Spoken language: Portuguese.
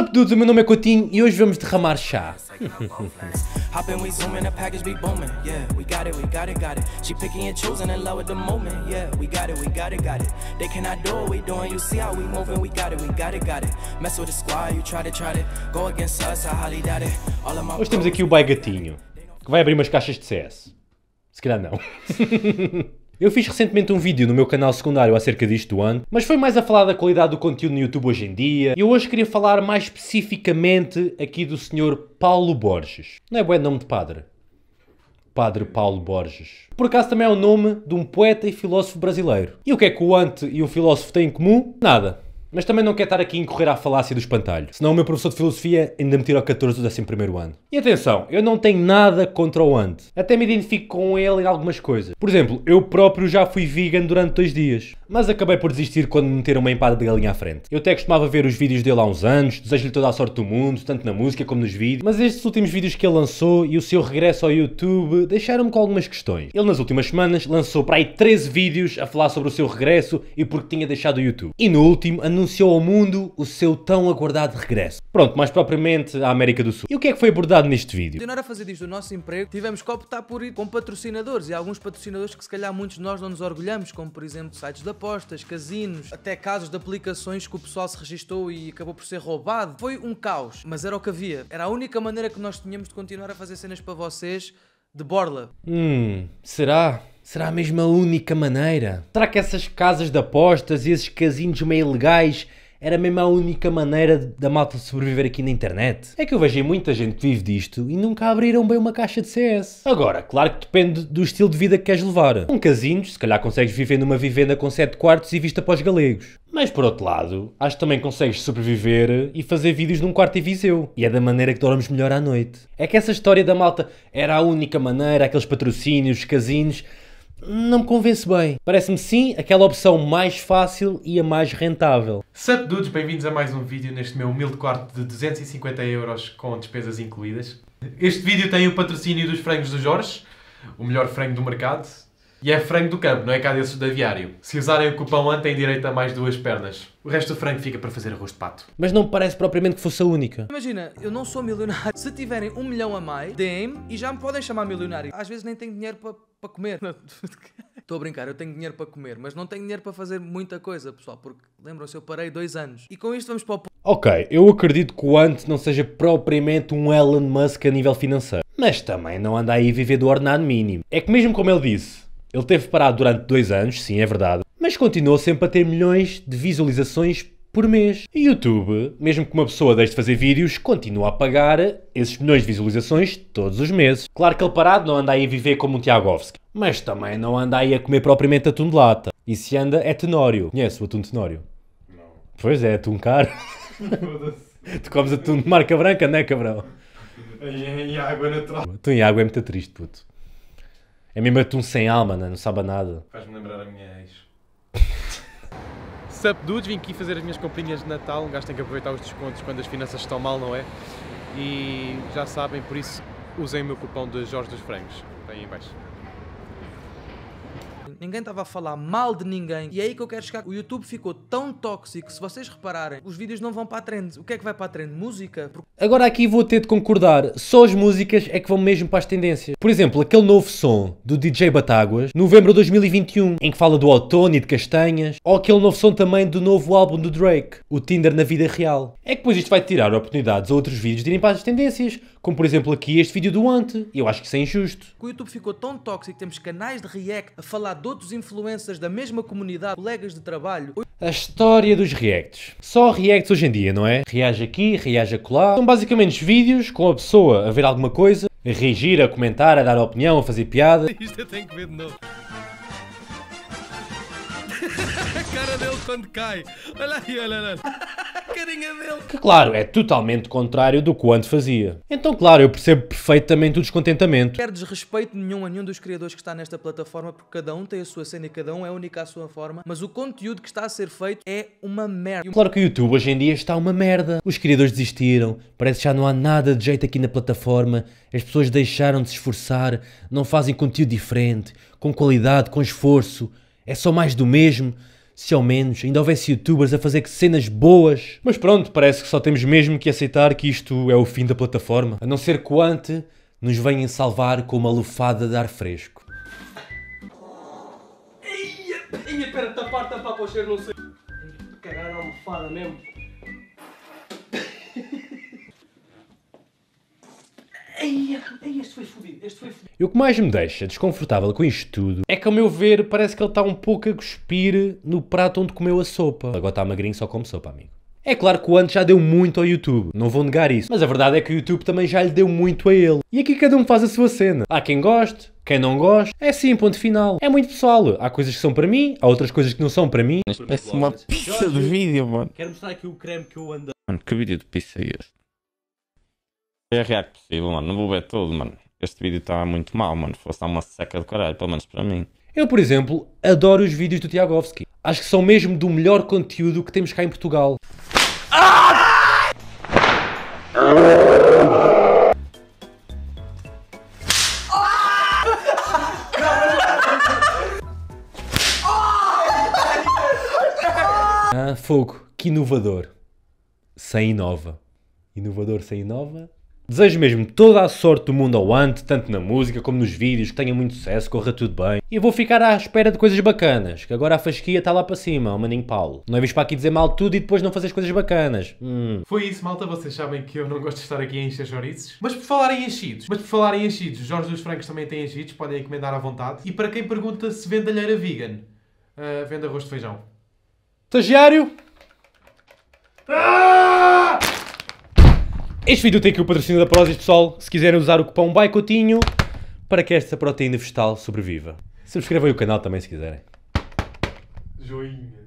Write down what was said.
Olá up, dudes? O meu nome é Coutinho e hoje vamos derramar chá. Hoje temos aqui o Bai Gatinho, que vai abrir umas caixas de CS. Se calhar não. Eu fiz recentemente um vídeo no meu canal secundário acerca disto do ano, mas foi mais a falar da qualidade do conteúdo no YouTube hoje em dia, e eu hoje queria falar mais especificamente aqui do senhor Paulo Borges. Não é bom nome de padre? Padre Paulo Borges. Por acaso também é o nome de um poeta e filósofo brasileiro. E o que é que o ante e o filósofo têm em comum? Nada. Mas também não quero estar aqui a incorrer à falácia do espantalho, senão o meu professor de filosofia ainda me tirou 14 do 11 ano. E atenção, eu não tenho nada contra o Ant, Até me identifico com ele em algumas coisas. Por exemplo, eu próprio já fui vegan durante dois dias, mas acabei por desistir quando me meteram uma empada de galinha à frente. Eu até costumava ver os vídeos dele há uns anos, desejo-lhe toda a sorte do mundo, tanto na música como nos vídeos, mas estes últimos vídeos que ele lançou e o seu regresso ao YouTube deixaram-me com algumas questões. Ele nas últimas semanas lançou para aí 13 vídeos a falar sobre o seu regresso e porque tinha deixado o YouTube. E no último, anunciou anunciou ao mundo o seu tão aguardado regresso. Pronto, mais propriamente à América do Sul. E o que é que foi abordado neste vídeo? Continuar a fazer isto do nosso emprego, tivemos que optar por ir com patrocinadores e alguns patrocinadores que se calhar muitos de nós não nos orgulhamos, como por exemplo sites de apostas, casinos, até casos de aplicações que o pessoal se registou e acabou por ser roubado. Foi um caos, mas era o que havia. Era a única maneira que nós tínhamos de continuar a fazer cenas para vocês de borla. Hum, será? Será mesmo a mesma única maneira? Será que essas casas de apostas e esses casinos meio ilegais era mesmo a única maneira da malta sobreviver aqui na internet. É que eu vejo muita gente que vive disto e nunca abriram bem uma caixa de CS. Agora, claro que depende do estilo de vida que queres levar. Um casino, se calhar consegues viver numa vivenda com 7 quartos e vista para os galegos. Mas por outro lado, acho que também consegues sobreviver e fazer vídeos num quarto e viseu. E é da maneira que dormes melhor à noite. É que essa história da malta era a única maneira, aqueles patrocínios, casinos, não me convence bem. Parece-me sim aquela opção mais fácil e a mais rentável. Sup dudes, bem-vindos a mais um vídeo neste meu humilde quarto de 250 euros com despesas incluídas. Este vídeo tem o patrocínio dos frangos do Jorge, o melhor frango do mercado. E é frango do campo, não é cá desses de aviário. Se usarem o cupão Ante têm direito a mais duas pernas. O resto do frango fica para fazer arroz de pato. Mas não parece propriamente que fosse a única. Imagina, eu não sou milionário. Se tiverem um milhão a mais, deem-me e já me podem chamar milionário. Às vezes nem tenho dinheiro para para comer. Estou a brincar, eu tenho dinheiro para comer, mas não tenho dinheiro para fazer muita coisa, pessoal, porque lembram-se, eu parei dois anos. E com isto vamos para o. Ok, eu acredito que o Ante não seja propriamente um Elon Musk a nível financeiro, mas também não anda aí a viver do ordenado mínimo. É que, mesmo como ele disse, ele teve parado durante dois anos, sim, é verdade, mas continuou sempre a ter milhões de visualizações por mês. E YouTube, mesmo que uma pessoa deixe de fazer vídeos, continua a pagar esses milhões de visualizações todos os meses. Claro que ele parado não anda aí a viver como um Tiagovski, mas também não anda aí a comer propriamente atum de lata. E se anda, é tenório. Conhece o atum tenório? Não. Pois é, atum caro. tu comes atum de marca branca, não é, cabrão? Em água natural. Tu em água é muito triste, puto. É mesmo atum sem alma, né? não sabe nada. Faz-me lembrar a minha ex. Sup dudes, vim aqui fazer as minhas comprinhas de Natal. Um gajo tem que aproveitar os descontos quando as finanças estão mal, não é? E já sabem, por isso usem o meu cupom de Jorge dos Frangos. Vem aí embaixo ninguém estava a falar mal de ninguém. E é aí que eu quero chegar. O YouTube ficou tão tóxico, se vocês repararem, os vídeos não vão para a trend. O que é que vai para a trend? Música? Agora aqui vou ter de concordar, só as músicas é que vão mesmo para as tendências. Por exemplo, aquele novo som do DJ Batáguas, novembro de 2021, em que fala do outono e de castanhas, ou aquele novo som também do novo álbum do Drake, o Tinder na vida real. É que depois isto vai tirar oportunidades a outros vídeos de irem para as tendências, como por exemplo aqui este vídeo do Ante, eu acho que isso é injusto. O YouTube ficou tão tóxico, temos canais de react a falar de outros influencers da mesma comunidade, colegas de trabalho. A história dos reacts. Só reacts hoje em dia, não é? Reage aqui, reage acolá. São basicamente vídeos com a pessoa a ver alguma coisa, a reagir, a comentar, a dar opinião, a fazer piada. Isto eu tenho que ver de novo. a cara dele quando cai. Olha aí, olha, olha carinha dele. Que, claro, é totalmente contrário do quanto fazia. Então, claro, eu percebo perfeitamente o descontentamento. Quero desrespeito nenhum a nenhum dos criadores que está nesta plataforma, porque cada um tem a sua cena e cada um é único à sua forma, mas o conteúdo que está a ser feito é uma merda. Claro que o YouTube hoje em dia está uma merda. Os criadores desistiram, parece que já não há nada de jeito aqui na plataforma, as pessoas deixaram de se esforçar, não fazem conteúdo diferente, com qualidade, com esforço, é só mais do mesmo se ao menos ainda houvesse youtubers a fazer cenas boas. Mas pronto, parece que só temos mesmo que aceitar que isto é o fim da plataforma. A não ser que o Ante nos venha salvar com uma lufada de ar fresco. Eia, eia, pera, tapar, tapar para o cheiro, não sei. Cagar a almofada mesmo. este foi este foi E o que mais me deixa desconfortável com isto tudo é que, ao meu ver, parece que ele está um pouco a cuspir no prato onde comeu a sopa. Agora está magrinho, só come sopa, amigo. É claro que o André já deu muito ao YouTube, não vou negar isso, mas a verdade é que o YouTube também já lhe deu muito a ele. E aqui cada um faz a sua cena. Há quem goste, quem não gosta, é assim, ponto final. É muito pessoal. Há coisas que são para mim, há outras coisas que não são para mim. parece uma pizza de vídeo, mano. Quero mostrar aqui o creme que eu ando. Mano, que vídeo de pizza é este? É react possível, mano. Não vou ver tudo, mano. Este vídeo está muito mal, mano. Fosse uma seca de caralho, pelo menos para mim. Eu, por exemplo, adoro os vídeos do Tiagovski. Acho que são mesmo do melhor conteúdo que temos cá em Portugal. Ah! ah, fogo, que inovador. Sem inova. Inovador sem inova Desejo mesmo toda a sorte do mundo ao Ante, tanto na música como nos vídeos, que tenha muito sucesso, corra tudo bem. E vou ficar à espera de coisas bacanas, que agora a fasquia está lá para cima, o maninho Paulo. Não é visto para aqui dizer mal tudo e depois não fazer as coisas bacanas. Hum. Foi isso, malta, vocês sabem que eu não gosto de estar aqui a encher chouriços. Mas por falar em enchidos, mas por falar em enchidos, Jorge dos Francos também tem enchidos, podem encomendar à vontade. E para quem pergunta se vende alheira vegan, uh, vende arroz de feijão. Estagiário! Ah! Este vídeo tem aqui o patrocínio da Prozis, Sol. Se quiserem usar o cupom BAICOTINHO para que esta proteína vegetal sobreviva. Subscrevam o canal também se quiserem. Joinha.